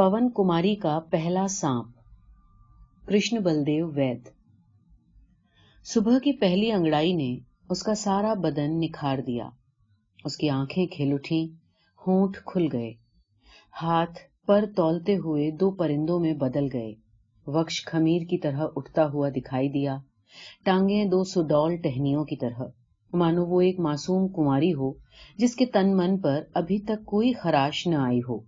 पवन कुमारी का पहला सांप कृष्ण बलदेव वैद सुबह की पहली अंगड़ाई ने उसका सारा बदन निखार दिया उसकी आंखें खिल उठी होंठ खुल गए हाथ पर तोलते हुए दो परिंदों में बदल गए वक्ष खमीर की तरह उठता हुआ दिखाई दिया टांगे दो सुडौल टहनियों की तरह मानो वो एक मासूम कुमारी हो जिसके तन मन पर अभी तक कोई खराश न आई हो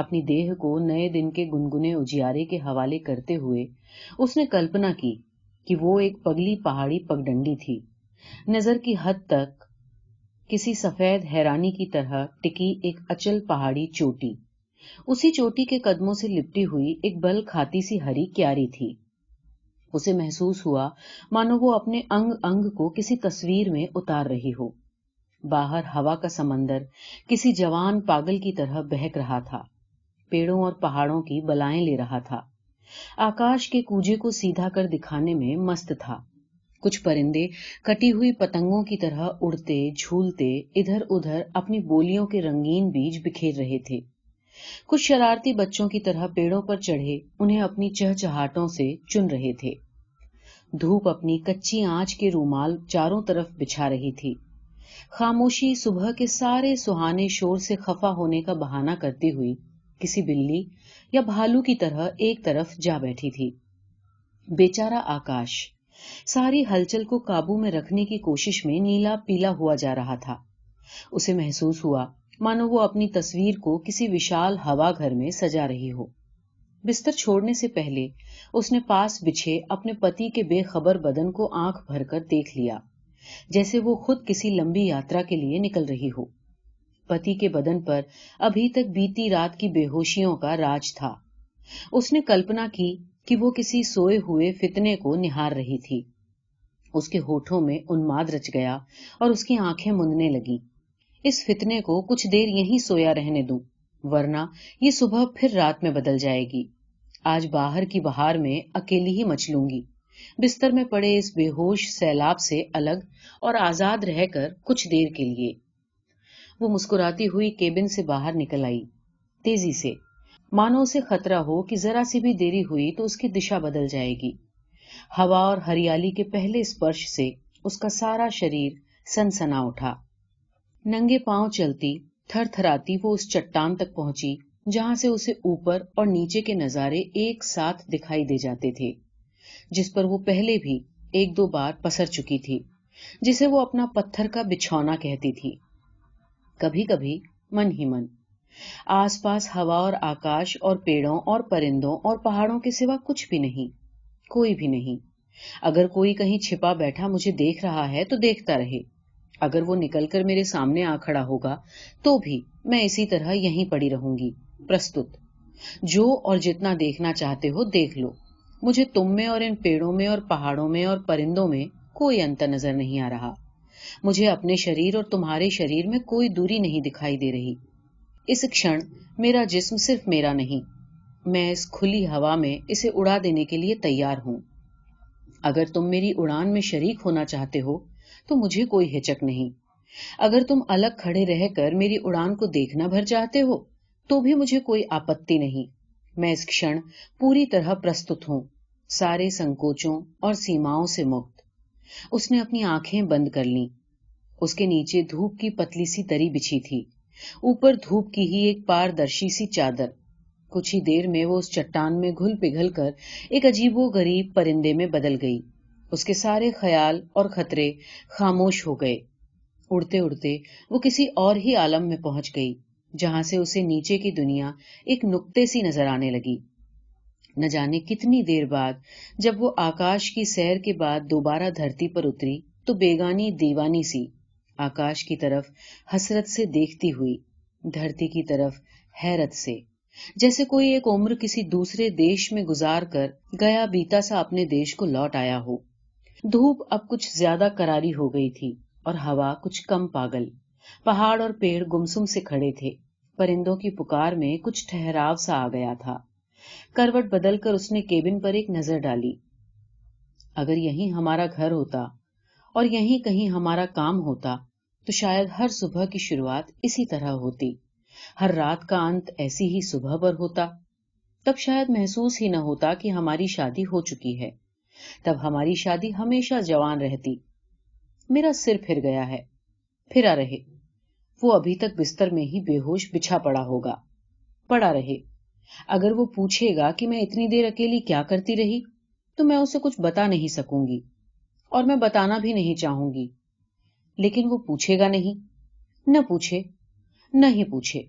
अपनी देह को नए दिन के गुनगुने उजियारे के हवाले करते हुए उसने कल्पना की कि वो एक पगली पहाड़ी पगडंडी थी नजर की हद तक किसी सफेद हैरानी की तरह टिकी एक अचल पहाड़ी चोटी उसी चोटी के कदमों से लिपटी हुई एक बल खाती सी हरी क्यारी थी उसे महसूस हुआ मानो वो अपने अंग अंग को किसी तस्वीर में उतार रही हो बाहर हवा का समंदर किसी जवान पागल की तरह बहक रहा था पेड़ों और पहाड़ों की बलाएं ले रहा था आकाश के कूजे को सीधा कर दिखाने में मस्त था कुछ परिंदे कटी हुई पतंगों की तरह उड़ते झूलते इधर उधर अपनी बोलियों के रंगीन बीज बिखेर रहे थे कुछ शरारती बच्चों की तरह पेड़ों पर चढ़े उन्हें अपनी चहचहाटों से चुन रहे थे धूप अपनी कच्ची आंच के रूमाल चारों तरफ बिछा रही थी खामोशी सुबह के सारे सुहाने शोर से खफा होने का बहाना करती हुई किसी बिल्ली या भालू की तरह एक तरफ जा बैठी थी बेचारा आकाश सारी हलचल को काबू में रखने की कोशिश में नीला पीला हुआ जा रहा था उसे महसूस हुआ मानो वो अपनी तस्वीर को किसी विशाल हवा घर में सजा रही हो बिस्तर छोड़ने से पहले उसने पास बिछे अपने पति के बेखबर बदन को आंख भरकर देख लिया जैसे वो खुद किसी लंबी यात्रा के लिए निकल रही हो पति के बदन पर अभी तक बीती रात की बेहोशियों का राज था उसने कल्पना की कि वो किसी सोए हुए फितने को निहार रही थी उसके होठों में उन्माद रच गया और उसकी आंखें मुंदने लगी इस फितने को कुछ देर यही सोया रहने दू वरना ये सुबह फिर रात में बदल जाएगी आज बाहर की बहार में अकेली ही मचलूंगी बिस्तर में पड़े इस बेहोश सैलाब से अलग और आजाद रहकर कुछ देर के लिए वो मुस्कुराती हुई केबिन से बाहर निकल आई तेजी से मानो उसे खतरा हो कि जरा सी भी देरी हुई तो उसकी दिशा बदल जाएगी हवा और हरियाली के पहले स्पर्श से उसका सारा शरीर सनसना उठा नंगे पांव चलती थर थराती वो उस चट्टान तक पहुंची जहां से उसे ऊपर और नीचे के नजारे एक साथ दिखाई दे जाते थे जिस पर वो पहले भी एक दो बार पसर चुकी थी जिसे वो अपना पत्थर का बिछौना कहती थी कभी कभी मन ही मन आसपास हवा और आकाश और पेड़ों और परिंदों और पहाड़ों के सिवा कुछ भी नहीं कोई भी नहीं अगर कोई कहीं छिपा बैठा मुझे देख रहा है तो देखता रहे अगर वो निकलकर मेरे सामने आ खड़ा होगा तो भी मैं इसी तरह यहीं पड़ी रहूंगी प्रस्तुत जो और जितना देखना चाहते हो देख लो मुझे तुम में और इन पेड़ों में और पहाड़ों में और परिंदों में कोई अंतर नजर नहीं आ रहा मुझे अपने शरीर और तुम्हारे शरीर में कोई दूरी नहीं दिखाई दे रही इस क्षण मेरा जिस्म सिर्फ मेरा नहीं मैं इस खुली हवा में इसे उड़ा देने के लिए तैयार हूं अगर तुम मेरी उड़ान में शरीक होना चाहते हो तो मुझे कोई हिचक नहीं अगर तुम अलग खड़े रहकर मेरी उड़ान को देखना भर चाहते हो तो भी मुझे कोई आपत्ति नहीं मैं इस क्षण पूरी तरह प्रस्तुत हूं सारे संकोचों और सीमाओं से मुक्त उसने अपनी आंखें बंद कर ली उसके नीचे धूप की पतली सी तरी बिछी थी ऊपर धूप की ही एक पारदर्शी सी चादर कुछ ही देर में वो उस चट्टान में घुल पिघल कर एक अजीबो गरीब परिंदे में बदल गई उसके सारे ख्याल और खतरे खामोश हो गए उड़ते उड़ते वो किसी और ही आलम में पहुंच गई जहां से उसे नीचे की दुनिया एक नुक्ते सी नजर आने लगी न जाने कितनी देर बाद जब वो आकाश की सैर के बाद दोबारा धरती पर उतरी तो बेगानी दीवानी सी आकाश की तरफ हसरत से देखती हुई धरती की तरफ हैरत से जैसे कोई एक उम्र किसी दूसरे देश में गुजार कर गया बीता सा अपने देश को लौट आया हो धूप अब कुछ ज्यादा करारी हो गई थी और हवा कुछ कम पागल पहाड़ और पेड़ गुमसुम से खड़े थे परिंदों की पुकार में कुछ ठहराव सा आ गया था करवट बदलकर उसने केबिन पर एक नजर डाली अगर यही हमारा घर होता और यही कहीं हमारा काम होता तो शायद हर सुबह की शुरुआत इसी तरह होती हर रात का अंत ऐसी ही सुबह पर होता तब शायद महसूस ही न होता कि हमारी शादी हो चुकी है तब हमारी शादी हमेशा जवान रहती मेरा सिर फिर गया है फिरा रहे वो अभी तक बिस्तर में ही बेहोश बिछा पड़ा होगा पड़ा रहे अगर वो पूछेगा कि मैं इतनी देर अकेली क्या करती रही तो मैं उसे कुछ बता नहीं सकूंगी और मैं बताना भी नहीं चाहूंगी लेकिन वो पूछेगा नहीं न पूछे न ही पूछे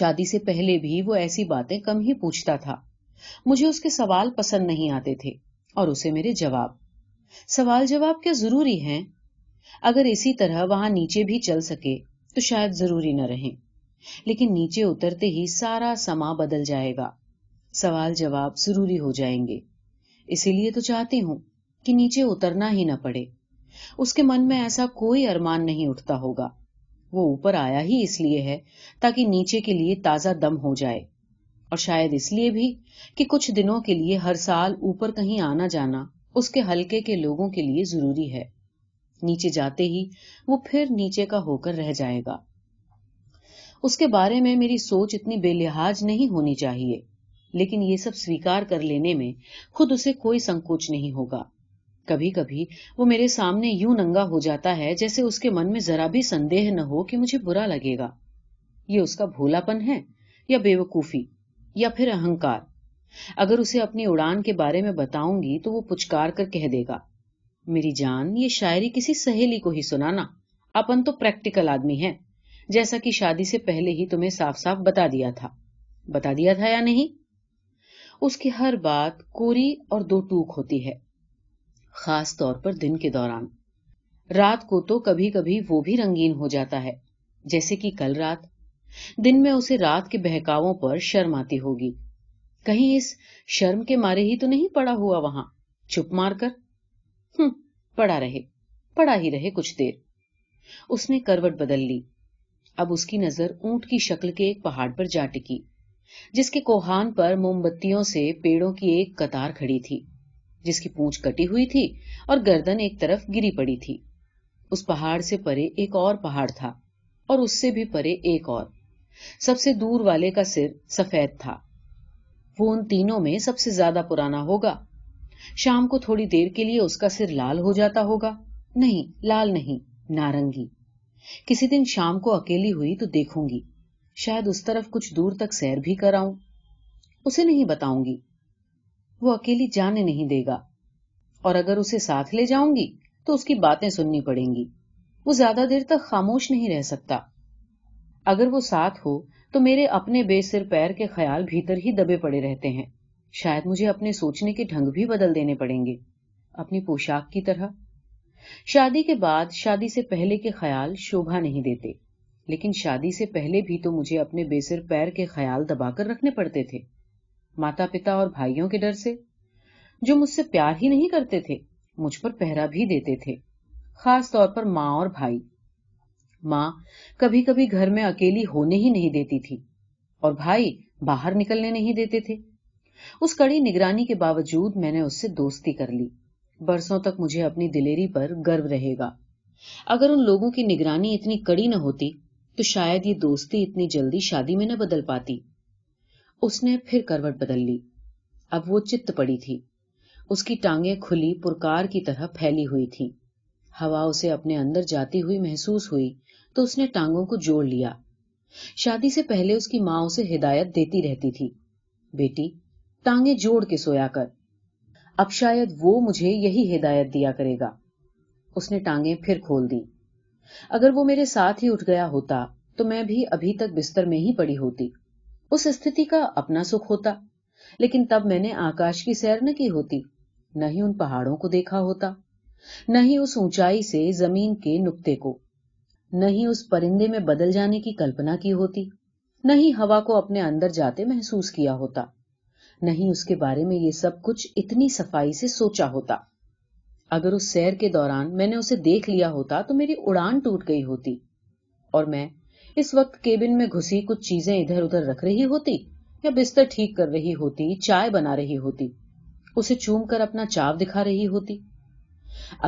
शादी से पहले भी वो ऐसी बातें कम ही पूछता था मुझे उसके सवाल पसंद नहीं आते थे और उसे मेरे जवाब सवाल जवाब क्या जरूरी हैं अगर इसी तरह वहां नीचे भी चल सके तो शायद जरूरी न रहें लेकिन नीचे उतरते ही सारा समा बदल जाएगा सवाल जवाब जरूरी हो जाएंगे इसीलिए तो चाहती हूं कि नीचे उतरना ही न पड़े उसके मन में ऐसा कोई अरमान नहीं उठता होगा वो ऊपर आया ही इसलिए है ताकि नीचे के लिए ताजा दम हो जाए और शायद इसलिए भी कि कुछ दिनों के लिए हर साल ऊपर कहीं आना जाना उसके हल्के के लोगों के लिए जरूरी है नीचे जाते ही वो फिर नीचे का होकर रह जाएगा उसके बारे में मेरी सोच इतनी बेलिहाज नहीं होनी चाहिए लेकिन ये सब स्वीकार कर लेने में खुद उसे कोई संकोच नहीं होगा कभी कभी वो मेरे सामने यूं नंगा हो जाता है जैसे उसके मन में जरा भी संदेह न हो कि मुझे बुरा लगेगा ये उसका भोलापन है या बेवकूफी या फिर अहंकार अगर उसे अपनी उड़ान के बारे में बताऊंगी तो वो पुचकार कर कह देगा मेरी जान ये शायरी किसी सहेली को ही सुनाना अपन तो प्रैक्टिकल आदमी है जैसा कि शादी से पहले ही तुम्हें साफ साफ बता दिया था बता दिया था या नहीं उसकी हर बात कोरी और दो टूक होती है खास तौर पर दिन के दौरान रात को तो कभी कभी वो भी रंगीन हो जाता है जैसे कि कल रात दिन में उसे रात के बहकावों पर शर्म आती होगी कहीं इस शर्म के मारे ही तो नहीं पड़ा हुआ वहां चुप मारकर हम्म, पड़ा रहे पड़ा ही रहे कुछ देर उसने करवट बदल ली अब उसकी नजर ऊंट की शक्ल के एक पहाड़ पर जा टिकी जिसके कोहान पर मोमबत्तियों से पेड़ों की एक कतार खड़ी थी जिसकी पूंछ कटी हुई थी और गर्दन एक तरफ गिरी पड़ी थी उस पहाड़ से परे एक और पहाड़ था और उससे भी परे एक और सबसे दूर वाले का सिर सफेद था वो उन तीनों में सबसे ज्यादा पुराना होगा शाम को थोड़ी देर के लिए उसका सिर लाल हो जाता होगा नहीं लाल नहीं नारंगी किसी दिन शाम को अकेली हुई तो देखूंगी शायद उस तरफ कुछ दूर तक सैर भी कराऊं उसे नहीं बताऊंगी वो अकेली जाने नहीं देगा और अगर उसे साथ ले जाऊंगी तो उसकी बातें सुननी पड़ेंगी वो ज्यादा देर तक खामोश नहीं रह सकता अगर वो साथ हो तो मेरे अपने बेसिर पैर के ख्याल भीतर ही दबे पड़े रहते हैं शायद मुझे अपने सोचने के ढंग भी बदल देने पड़ेंगे अपनी पोशाक की तरह शादी के बाद शादी से पहले के ख्याल शोभा नहीं देते लेकिन शादी से पहले भी तो मुझे अपने बेसिर पैर के ख्याल दबाकर रखने पड़ते थे माता पिता और भाइयों के डर से जो मुझसे प्यार ही नहीं करते थे मुझ पर पहरा भी देते थे खास तौर पर मां और भाई माँ कभी कभी घर में अकेली होने ही नहीं देती थी और भाई बाहर निकलने नहीं देते थे उस कड़ी निगरानी के बावजूद मैंने उससे दोस्ती कर ली बरसों तक मुझे अपनी दिलेरी पर गर्व रहेगा अगर उन लोगों की निगरानी इतनी कड़ी न होती तो शायद ये दोस्ती इतनी जल्दी शादी में न बदल पाती उसने फिर करवट बदल ली अब वो चित्त पड़ी थी उसकी टांगे खुली पुरकार की तरह फैली हुई थी हवा उसे अपने अंदर जाती हुई महसूस हुई तो उसने टांगों को जोड़ लिया शादी से पहले उसकी माँ उसे हिदायत देती रहती थी बेटी टांगे जोड़ के सोया कर अब शायद वो मुझे यही हिदायत दिया करेगा उसने टांगे फिर खोल दी अगर वो मेरे साथ ही उठ गया होता तो मैं भी अभी तक बिस्तर में ही पड़ी होती उस स्थिति का अपना सुख होता लेकिन तब मैंने आकाश की सैर न की होती न ही उन पहाड़ों को देखा होता न ही उस ऊंचाई से जमीन के नुक्ते को न ही उस परिंदे में बदल जाने की कल्पना की होती न ही हवा को अपने अंदर जाते महसूस किया होता नहीं उसके बारे में ये सब कुछ इतनी सफाई से सोचा होता अगर उस सैर के दौरान मैंने उसे देख लिया होता तो मेरी उड़ान टूट गई होती और मैं इस वक्त केबिन में घुसी कुछ चीजें इधर उधर रख रही होती या बिस्तर ठीक कर रही होती चाय बना रही होती उसे चूम कर अपना चाव दिखा रही होती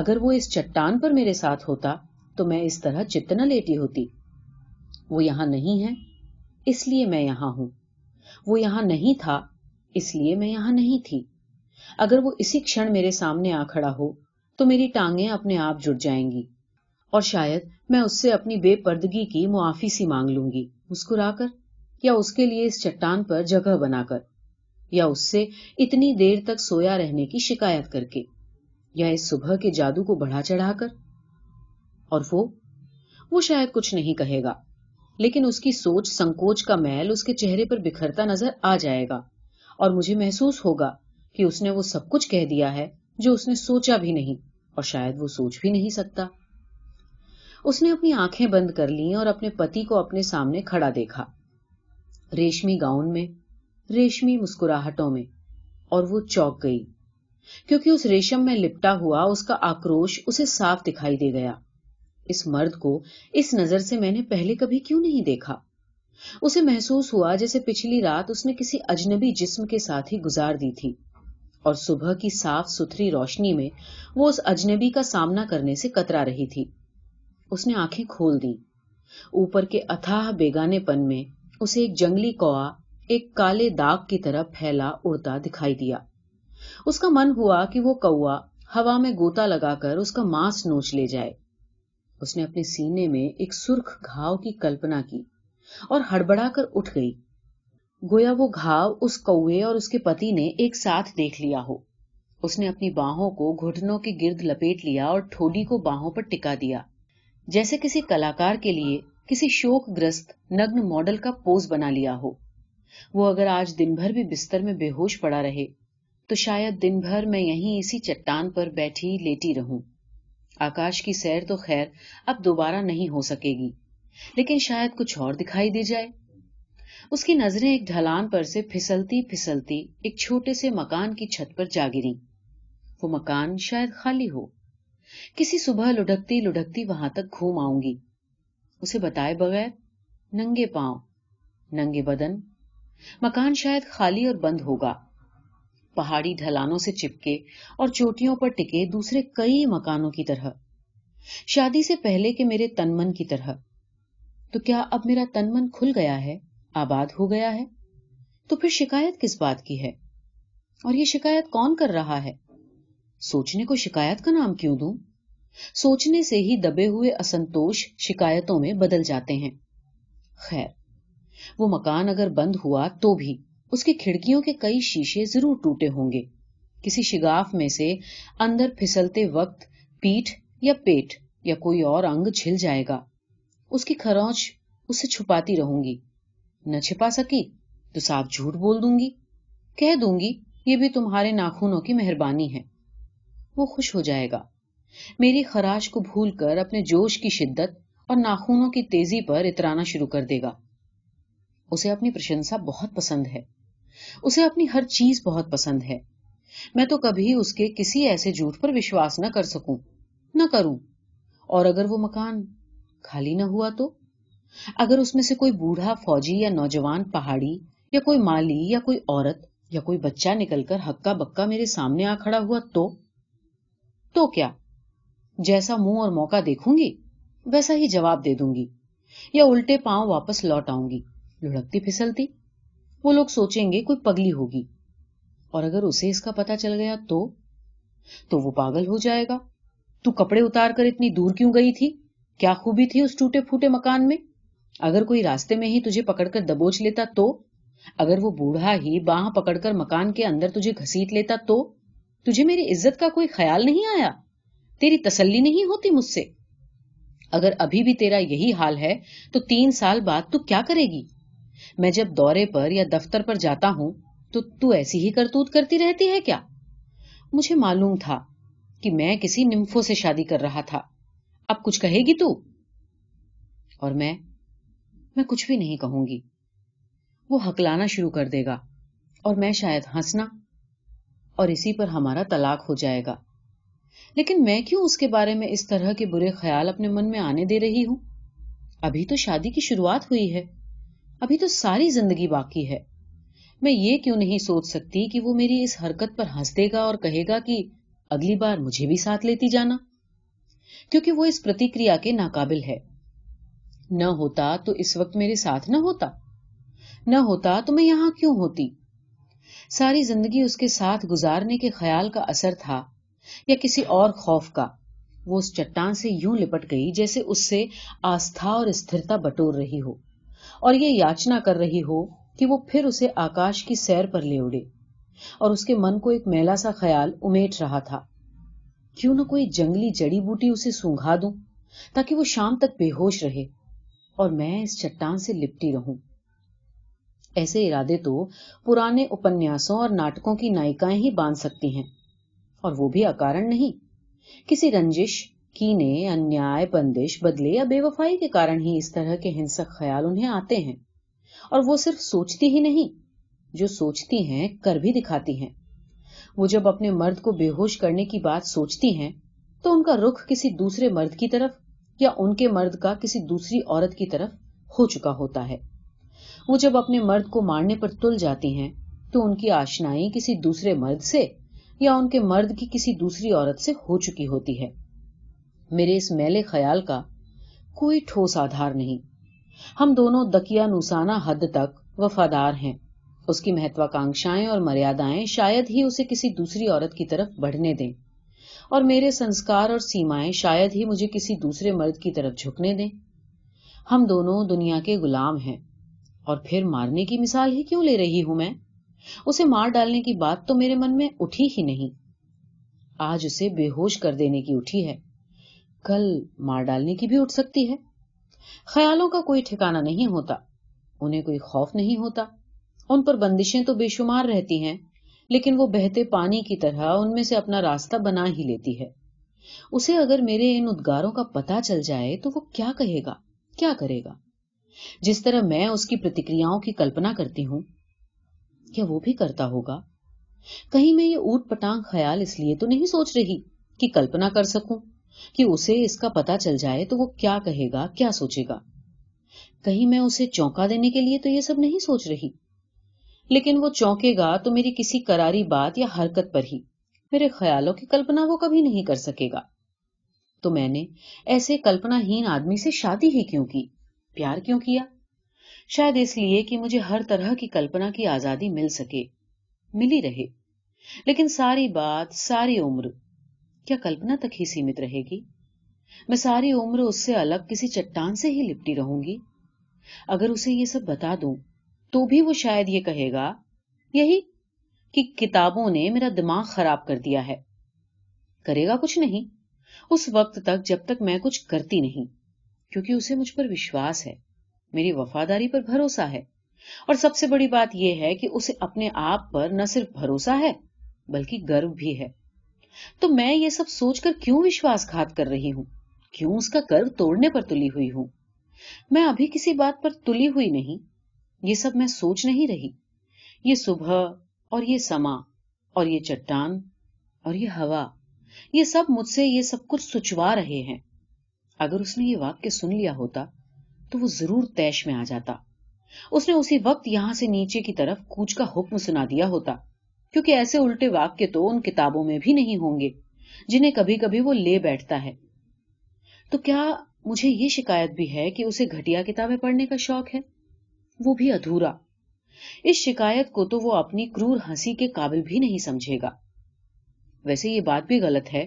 अगर वो इस चट्टान पर मेरे साथ होता तो मैं इस तरह चित्त न लेटी होती वो यहां नहीं है इसलिए मैं यहां हूं वो यहां नहीं था इसलिए मैं यहां नहीं थी अगर वो इसी क्षण मेरे सामने आ खड़ा हो तो मेरी टांगे अपने आप जुड़ जाएंगी और शायद मैं उससे अपनी बेपर्दगी की मुआफी सी मांग लूंगी मुस्कुराकर या उसके लिए इस चट्टान पर जगह बनाकर या उससे इतनी देर तक सोया रहने की शिकायत करके या इस सुबह के जादू को बढ़ा चढ़ाकर और वो वो शायद कुछ नहीं कहेगा लेकिन उसकी सोच संकोच का मैल उसके चेहरे पर बिखरता नजर आ जाएगा और मुझे महसूस होगा कि उसने वो सब कुछ कह दिया है जो उसने सोचा भी नहीं और शायद वो सोच भी नहीं सकता उसने अपनी आंखें बंद कर ली और अपने पति को अपने सामने खड़ा देखा रेशमी गाउन में रेशमी मुस्कुराहटों में और वो चौक गई क्योंकि उस रेशम में लिपटा हुआ उसका आक्रोश उसे साफ दिखाई दे गया इस मर्द को इस नजर से मैंने पहले कभी क्यों नहीं देखा उसे महसूस हुआ जैसे पिछली रात उसने किसी अजनबी जिस्म के साथ ही गुजार दी थी और सुबह की साफ सुथरी रोशनी में वो उस अजनबी का सामना करने से कतरा रही थी उसने आंखें खोल दी ऊपर के अथाह बेगानेपन में उसे एक जंगली कौआ एक काले दाग की तरह फैला उड़ता दिखाई दिया उसका मन हुआ कि वो कौआ हवा में गोता लगाकर उसका मांस नोच ले जाए उसने अपने सीने में एक सुर्ख घाव की कल्पना की और हड़बड़ाकर उठ गई गोया वो घाव उस कौए और उसके पति ने एक साथ देख लिया हो उसने अपनी बाहों को घुटनों के गिर्द लपेट लिया और ठोडी को बाहों पर टिका दिया जैसे किसी कलाकार के लिए किसी शोक ग्रस्त नग्न मॉडल का पोज बना लिया हो वो अगर आज दिन भर भी बिस्तर में बेहोश पड़ा रहे तो शायद दिन भर मैं यही इसी चट्टान पर बैठी लेटी रहू आकाश की सैर तो खैर अब दोबारा नहीं हो सकेगी लेकिन शायद कुछ और दिखाई दे जाए उसकी नजरें एक ढलान पर से फिसलती फिसलती एक छोटे से मकान की छत पर जा गिरी वो मकान शायद खाली हो किसी सुबह लुढ़कती लुढ़कती वहां तक घूम आऊंगी उसे बताए बगैर नंगे पांव नंगे बदन मकान शायद खाली और बंद होगा पहाड़ी ढलानों से चिपके और चोटियों पर टिके दूसरे कई मकानों की तरह शादी से पहले के मेरे तनमन की तरह तो क्या अब मेरा तन मन खुल गया है आबाद हो गया है तो फिर शिकायत किस बात की है और ये शिकायत कौन कर रहा है सोचने को शिकायत का नाम क्यों दूं? सोचने से ही दबे हुए असंतोष शिकायतों में बदल जाते हैं खैर वो मकान अगर बंद हुआ तो भी उसकी खिड़कियों के कई शीशे जरूर टूटे होंगे किसी शिगाफ में से अंदर फिसलते वक्त पीठ या पेट या कोई और अंग छिल जाएगा उसकी खरौच उसे छुपाती रहूंगी न छिपा सकी तो साफ झूठ बोल दूंगी कह दूंगी ये भी तुम्हारे नाखूनों की मेहरबानी है वो खुश हो जाएगा मेरी खराश को भूलकर अपने जोश की शिद्दत और नाखूनों की तेजी पर इतराना शुरू कर देगा उसे अपनी प्रशंसा बहुत पसंद है उसे अपनी हर चीज बहुत पसंद है मैं तो कभी उसके किसी ऐसे झूठ पर विश्वास न कर सकूं न करूं और अगर वो मकान खाली ना हुआ तो अगर उसमें से कोई बूढ़ा फौजी या नौजवान पहाड़ी या कोई माली या कोई औरत या कोई बच्चा निकलकर हक्का बक्का मेरे सामने आ खड़ा हुआ तो तो क्या जैसा मुंह और मौका देखूंगी वैसा ही जवाब दे दूंगी या उल्टे पांव वापस लौट आऊंगी लुढ़कती फिसलती वो लोग सोचेंगे कोई पगली होगी और अगर उसे इसका पता चल गया तो तो वो पागल हो जाएगा तू कपड़े उतार कर इतनी दूर क्यों गई थी क्या खूबी थी उस टूटे फूटे मकान में अगर कोई रास्ते में ही तुझे पकड़कर दबोच लेता तो अगर वो बूढ़ा ही बाह पकड़कर मकान के अंदर तुझे घसीट लेता तो तुझे मेरी इज्जत का कोई ख्याल नहीं आया तेरी तसल्ली नहीं होती मुझसे अगर अभी भी तेरा यही हाल है तो तीन साल बाद तू क्या करेगी मैं जब दौरे पर या दफ्तर पर जाता हूं तो तू ऐसी ही करतूत करती रहती है क्या मुझे मालूम था कि मैं किसी निम्फो से शादी कर रहा था अब कुछ कहेगी तू और मैं मैं कुछ भी नहीं कहूंगी वो हकलाना शुरू कर देगा और मैं शायद हंसना और इसी पर हमारा तलाक हो जाएगा लेकिन मैं क्यों उसके बारे में इस तरह के बुरे ख्याल अपने मन में आने दे रही हूं अभी तो शादी की शुरुआत हुई है अभी तो सारी जिंदगी बाकी है मैं ये क्यों नहीं सोच सकती कि वो मेरी इस हरकत पर हंस देगा और कहेगा कि अगली बार मुझे भी साथ लेती जाना क्योंकि वो इस प्रतिक्रिया के नाकाबिल है न होता तो इस वक्त मेरे साथ न होता न होता तो मैं यहां क्यों होती सारी जिंदगी उसके साथ गुजारने के ख्याल का असर था या किसी और खौफ का वो उस चट्टान से यूं लिपट गई जैसे उससे आस्था और स्थिरता बटोर रही हो और ये याचना कर रही हो कि वो फिर उसे आकाश की सैर पर ले उड़े और उसके मन को एक मेला सा ख्याल उमेट रहा था क्यों ना कोई जंगली जड़ी बूटी उसे सूंघा दूं ताकि वो शाम तक बेहोश रहे और मैं इस चट्टान से लिपटी रहूं ऐसे इरादे तो पुराने उपन्यासों और नाटकों की नायिकाएं ही बांध सकती हैं और वो भी अकारण नहीं किसी रंजिश कीने अन्याय बंदिश बदले या बेवफाई के कारण ही इस तरह के हिंसक ख्याल उन्हें आते हैं और वो सिर्फ सोचती ही नहीं जो सोचती हैं कर भी दिखाती हैं वो जब अपने मर्द को बेहोश करने की बात सोचती हैं तो उनका रुख किसी दूसरे मर्द की तरफ या उनके मर्द का किसी दूसरी औरत की तरफ हो चुका होता है वो जब अपने मर्द को मारने पर तुल जाती हैं तो उनकी आशनाई किसी दूसरे मर्द से या उनके मर्द की किसी दूसरी औरत से हो चुकी होती है मेरे इस मेले ख्याल का कोई ठोस आधार नहीं हम दोनों दकिया नुसाना हद तक वफादार हैं उसकी महत्वाकांक्षाएं और मर्यादाएं शायद ही उसे किसी दूसरी औरत की तरफ बढ़ने दें और मेरे संस्कार और सीमाएं शायद ही मुझे किसी दूसरे मर्द की तरफ झुकने दें हम दोनों दुनिया के गुलाम हैं और फिर मारने की मिसाल ही क्यों ले रही हूं मैं उसे मार डालने की बात तो मेरे मन में उठी ही नहीं आज उसे बेहोश कर देने की उठी है कल मार डालने की भी उठ सकती है ख्यालों का कोई ठिकाना नहीं होता उन्हें कोई खौफ नहीं होता उन पर बंदिशें तो बेशुमार रहती हैं लेकिन वो बहते पानी की तरह उनमें से अपना रास्ता बना ही लेती है उसे अगर मेरे इन उद्गारों का पता चल जाए तो वो क्या कहेगा क्या करेगा जिस तरह मैं उसकी प्रतिक्रियाओं की कल्पना करती हूं क्या वो भी करता होगा कहीं मैं ये ऊट पटांग ख्याल इसलिए तो नहीं सोच रही कि कल्पना कर सकूं कि उसे इसका पता चल जाए तो वो क्या कहेगा क्या सोचेगा कहीं मैं उसे चौंका देने के लिए तो ये सब नहीं सोच रही लेकिन वो चौंकेगा तो मेरी किसी करारी बात या हरकत पर ही मेरे ख्यालों की कल्पना वो कभी नहीं कर सकेगा तो मैंने ऐसे कल्पनाहीन आदमी से शादी ही क्यों की प्यार क्यों किया शायद इसलिए कि मुझे हर तरह की कल्पना की आजादी मिल सके मिली रहे लेकिन सारी बात सारी उम्र क्या कल्पना तक ही सीमित रहेगी मैं सारी उम्र उससे अलग किसी चट्टान से ही लिपटी रहूंगी अगर उसे ये सब बता दूं तो भी वो शायद ये कहेगा यही कि किताबों ने मेरा दिमाग खराब कर दिया है करेगा कुछ नहीं उस वक्त तक जब तक मैं कुछ करती नहीं क्योंकि उसे मुझ पर विश्वास है मेरी वफादारी पर भरोसा है और सबसे बड़ी बात यह है कि उसे अपने आप पर न सिर्फ भरोसा है बल्कि गर्व भी है तो मैं ये सब सोचकर क्यों विश्वासघात कर रही हूं क्यों उसका गर्व तोड़ने पर तुली हुई हूं मैं अभी किसी बात पर तुली हुई नहीं ये सब मैं सोच नहीं रही ये सुबह और ये समा और ये चट्टान और ये हवा ये सब मुझसे ये सब कुछ सुचवा रहे हैं अगर उसने ये वाक्य सुन लिया होता तो वो जरूर तैश में आ जाता उसने उसी वक्त यहां से नीचे की तरफ कूच का हुक्म सुना दिया होता क्योंकि ऐसे उल्टे वाक्य तो उन किताबों में भी नहीं होंगे जिन्हें कभी कभी वो ले बैठता है तो क्या मुझे ये शिकायत भी है कि उसे घटिया किताबें पढ़ने का शौक है वो भी अधूरा इस शिकायत को तो वो अपनी क्रूर हंसी के काबिल भी नहीं समझेगा वैसे ये बात भी गलत है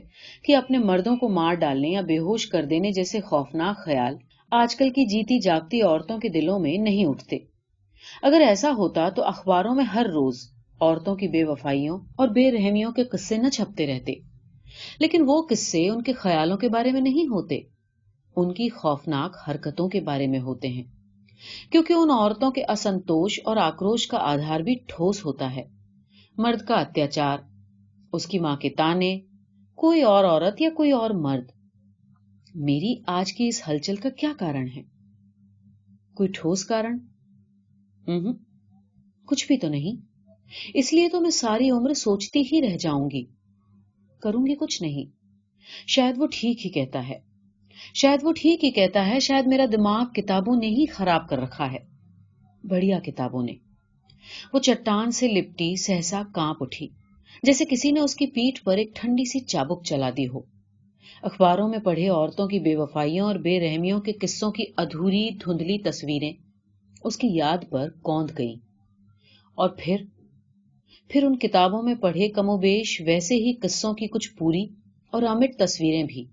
कि अपने मर्दों को मार डालने या बेहोश कर देने जैसे खौफनाक ख्याल आजकल की जीती जागती औरतों के दिलों में नहीं उठते अगर ऐसा होता तो अखबारों में हर रोज औरतों की बेवफाइयों और बेरहमियों के किस्से न छपते रहते लेकिन वो किस्से उनके ख्यालों के बारे में नहीं होते उनकी खौफनाक हरकतों के बारे में होते हैं क्योंकि उन औरतों के असंतोष और आक्रोश का आधार भी ठोस होता है मर्द का अत्याचार उसकी मां के ताने कोई और औरत या कोई और मर्द मेरी आज की इस हलचल का क्या कारण है कोई ठोस कारण हम्म, कुछ भी तो नहीं इसलिए तो मैं सारी उम्र सोचती ही रह जाऊंगी करूंगी कुछ नहीं शायद वो ठीक ही कहता है शायद वो ठीक ही कहता है शायद मेरा दिमाग किताबों ने ही खराब कर रखा है बढ़िया किताबों ने वो चट्टान से लिपटी सहसा कांप उठी जैसे किसी ने उसकी पीठ पर एक ठंडी सी चाबुक चला दी हो अखबारों में पढ़े औरतों की बेवफाइयों और बेरहमियों के किस्सों की अधूरी धुंधली तस्वीरें उसकी याद पर कौंध गई और फिर फिर उन किताबों में पढ़े कमोबेश वैसे ही किस्सों की कुछ पूरी और अमिट तस्वीरें भी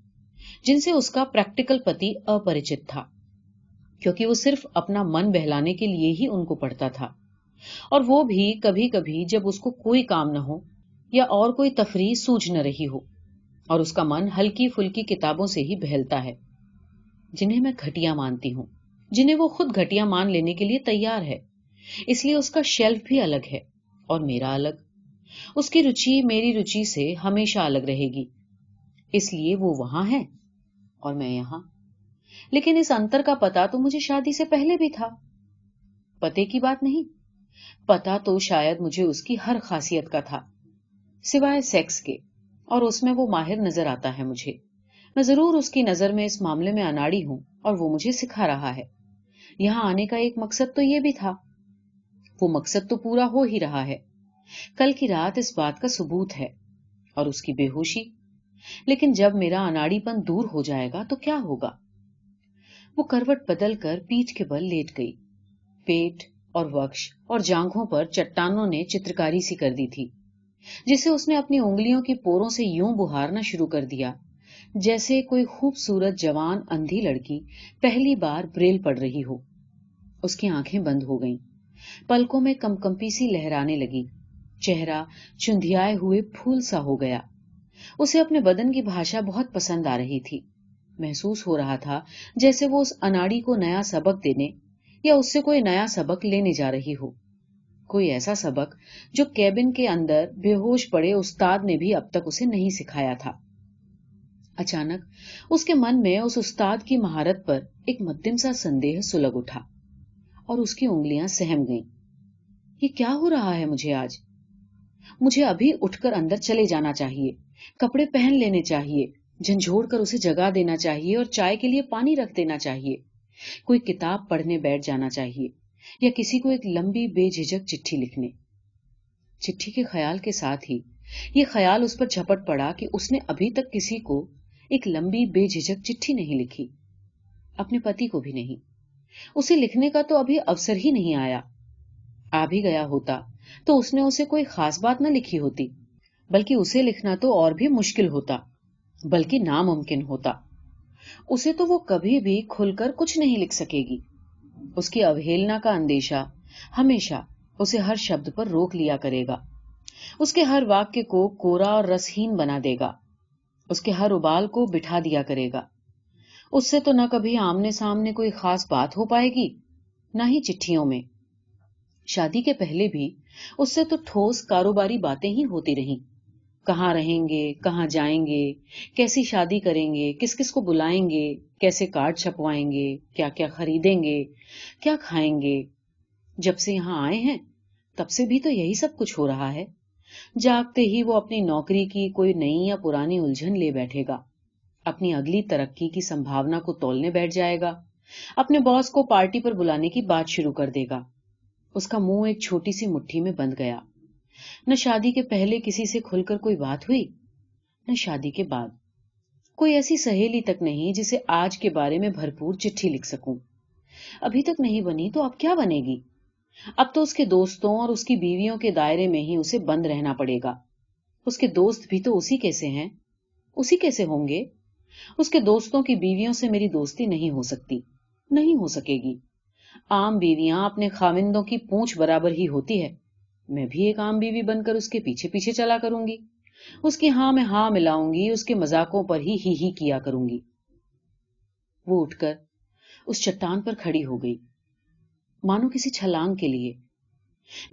जिनसे उसका प्रैक्टिकल पति अपरिचित था क्योंकि वो सिर्फ अपना मन बहलाने के लिए ही उनको पढ़ता था और वो भी कभी कभी जब उसको कोई काम न हो या और कोई तफरी सूझ न रही हो और उसका मन हल्की फुल्की किताबों से ही बहलता है जिन्हें मैं घटिया मानती हूं जिन्हें वो खुद घटिया मान लेने के लिए तैयार है इसलिए उसका शेल्फ भी अलग है और मेरा अलग उसकी रुचि मेरी रुचि से हमेशा अलग रहेगी इसलिए वो वहां है और मैं यहां लेकिन इस अंतर का पता तो मुझे शादी से पहले भी था पते की बात नहीं पता तो शायद मुझे उसकी हर खासियत का था सिवाय सेक्स के और उसमें वो माहिर नजर आता है मुझे मैं जरूर उसकी नजर में इस मामले में अनाड़ी हूं और वो मुझे सिखा रहा है यहां आने का एक मकसद तो ये भी था वो मकसद तो पूरा हो ही रहा है कल की रात इस बात का सबूत है और उसकी बेहोशी लेकिन जब मेरा अनाड़ीपन दूर हो जाएगा तो क्या होगा वो करवट बदल कर पीठ के बल लेट गई पेट और वक्ष और जांघों पर चट्टानों ने चित्रकारी सी कर दी थी जिसे उसने अपनी उंगलियों के पोरों से यूं बुहारना शुरू कर दिया जैसे कोई खूबसूरत जवान अंधी लड़की पहली बार ब्रेल पड़ रही हो उसकी आंखें बंद हो गईं, पलकों में कमकंपी सी लहराने लगी चेहरा चुंधियाए हुए फूल सा हो गया उसे अपने बदन की भाषा बहुत पसंद आ रही थी महसूस हो रहा था जैसे वो उस अनाड़ी को नया सबक देने या उससे कोई नया सबक लेने जा रही हो कोई ऐसा सबक जो कैबिन के अंदर बेहोश पड़े उस्ताद ने भी अब तक उसे नहीं सिखाया था अचानक उसके मन में उस उस्ताद की महारत पर एक मध्यम सा संदेह सुलग उठा और उसकी उंगलियां सहम गईं। ये क्या हो रहा है मुझे आज मुझे अभी उठकर अंदर चले जाना चाहिए कपड़े पहन लेने चाहिए झंझोड़ कर उसे जगा देना चाहिए और चाय के लिए पानी रख देना चाहिए कोई किताब पढ़ने बैठ जाना चाहिए या किसी को एक लंबी बेझिझक चिट्ठी लिखने चिट्ठी के ख्याल के साथ ही ये ख्याल उस पर झपट पड़ा कि उसने अभी तक किसी को एक लंबी बेझिझक चिट्ठी नहीं लिखी अपने पति को भी नहीं उसे लिखने का तो अभी अवसर ही नहीं आया आ भी गया होता तो उसने उसे कोई खास बात न लिखी होती बल्कि उसे लिखना तो और भी मुश्किल होता बल्कि नामुमकिन होता उसे तो वो कभी भी खुलकर कुछ नहीं लिख सकेगी उसकी अवहेलना का अंदेशा हमेशा उसे हर शब्द पर रोक लिया करेगा उसके हर वाक्य को कोरा और रसहीन बना देगा उसके हर उबाल को बिठा दिया करेगा उससे तो ना कभी आमने सामने कोई खास बात हो पाएगी ना ही चिट्ठियों में शादी के पहले भी उससे तो ठोस कारोबारी बातें ही होती रहीं कहाँ रहेंगे कहाँ जाएंगे कैसी शादी करेंगे किस किस को बुलाएंगे कैसे कार्ड छपवाएंगे क्या क्या खरीदेंगे क्या खाएंगे जब से यहाँ आए हैं तब से भी तो यही सब कुछ हो रहा है जागते ही वो अपनी नौकरी की कोई नई या पुरानी उलझन ले बैठेगा अपनी अगली तरक्की की संभावना को तोलने बैठ जाएगा अपने बॉस को पार्टी पर बुलाने की बात शुरू कर देगा उसका मुंह एक छोटी सी मुट्ठी में बंद गया न शादी के पहले किसी से खुलकर कोई बात हुई न शादी के बाद कोई ऐसी सहेली तक नहीं जिसे आज के बारे में भरपूर चिट्ठी लिख सकूं अभी तक नहीं बनी तो अब क्या बनेगी अब तो उसके दोस्तों और उसकी बीवियों के दायरे में ही उसे बंद रहना पड़ेगा उसके दोस्त भी तो उसी कैसे हैं उसी कैसे होंगे उसके दोस्तों की बीवियों से मेरी दोस्ती नहीं हो सकती नहीं हो सकेगी आम बीवियां अपने खाविंदों की पूछ बराबर ही होती है मैं भी एक आम बीवी बनकर उसके पीछे पीछे चला करूंगी उसकी हाँ में हाँ मिलाऊंगी उसके मजाकों पर ही ही ही किया करूंगी वो उठकर उस चट्टान पर खड़ी हो गई मानो किसी छलांग के लिए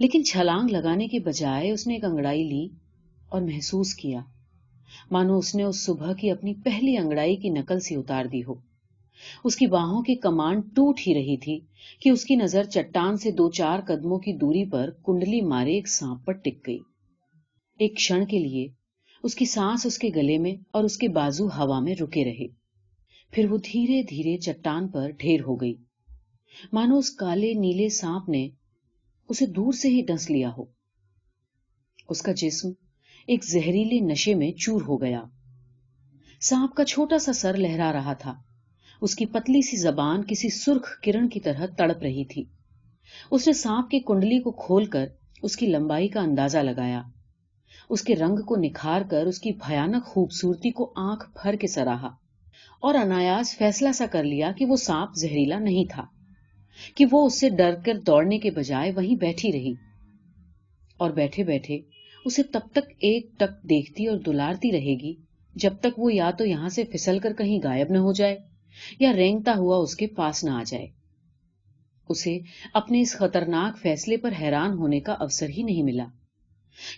लेकिन छलांग लगाने के बजाय उसने एक अंगड़ाई ली और महसूस किया मानो उसने उस सुबह की अपनी पहली अंगड़ाई की नकल सी उतार दी हो उसकी बाहों की कमान टूट ही रही थी कि उसकी नजर चट्टान से दो चार कदमों की दूरी पर कुंडली मारे एक सांप पर टिक गई एक क्षण के लिए उसकी सांस उसके गले में और उसके बाजू हवा में रुके रहे फिर वो धीरे धीरे चट्टान पर ढेर हो गई मानो उस काले नीले सांप ने उसे दूर से ही डंस लिया हो उसका जिस्म एक जहरीले नशे में चूर हो गया सांप का छोटा सा सर लहरा रहा था उसकी पतली सी जबान किसी सुर्ख किरण की तरह तड़प रही थी उसने सांप की कुंडली को खोलकर उसकी लंबाई का अंदाजा लगाया उसके रंग को निखार कर उसकी भयानक खूबसूरती को आंख भर के सराहा और अनायास फैसला सा कर लिया कि वो सांप जहरीला नहीं था कि वो उससे डर कर दौड़ने के बजाय वहीं बैठी रही और बैठे बैठे उसे तब तक एक टक देखती और दुलारती रहेगी जब तक वो या तो यहां से फिसल कर कहीं गायब न हो जाए या रेंगता हुआ उसके पास ना आ जाए उसे अपने इस खतरनाक फैसले पर हैरान होने का अवसर ही नहीं मिला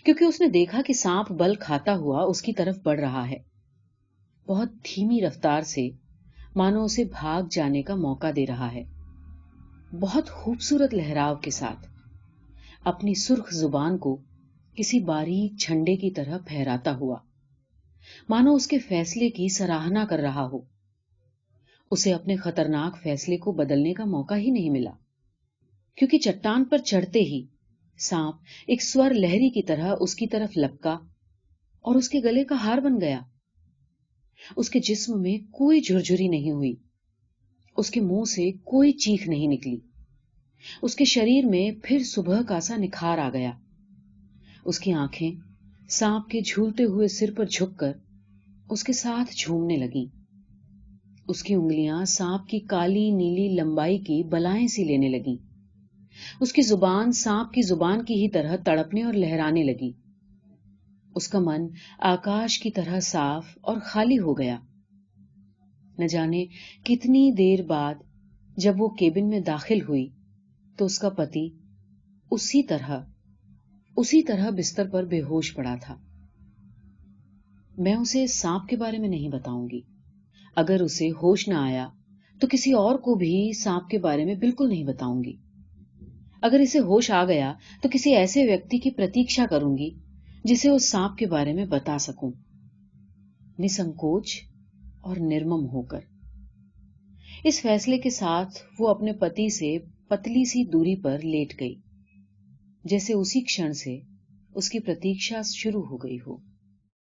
क्योंकि उसने देखा कि सांप बल खाता हुआ उसकी तरफ बढ़ रहा है बहुत धीमी रफ्तार से मानो उसे भाग जाने का मौका दे रहा है बहुत खूबसूरत लहराव के साथ अपनी सुर्ख जुबान को किसी बारीक झंडे की तरह फहराता हुआ मानो उसके फैसले की सराहना कर रहा हो उसे अपने खतरनाक फैसले को बदलने का मौका ही नहीं मिला क्योंकि चट्टान पर चढ़ते ही सांप एक स्वर लहरी की तरह उसकी तरफ लपका और उसके गले का हार बन गया उसके जिस्म में कोई झुरझुरी नहीं हुई उसके मुंह से कोई चीख नहीं निकली उसके शरीर में फिर सुबह का सा निखार आ गया उसकी आंखें सांप के झूलते हुए सिर पर झुककर उसके साथ झूमने लगी उसकी उंगलियां सांप की काली नीली लंबाई की बलाएं सी लेने लगी उसकी जुबान सांप की जुबान की ही तरह तड़पने और लहराने लगी उसका मन आकाश की तरह साफ और खाली हो गया न जाने कितनी देर बाद जब वो केबिन में दाखिल हुई तो उसका पति उसी तरह उसी तरह बिस्तर पर बेहोश पड़ा था मैं उसे सांप के बारे में नहीं बताऊंगी अगर उसे होश न आया तो किसी और को भी सांप के बारे में बिल्कुल नहीं बताऊंगी अगर इसे होश आ गया तो किसी ऐसे व्यक्ति की प्रतीक्षा करूंगी जिसे उस सांप के बारे में बता सकूं निसंकोच और निर्मम होकर इस फैसले के साथ वो अपने पति से पतली सी दूरी पर लेट गई जैसे उसी क्षण से उसकी प्रतीक्षा शुरू हो गई हो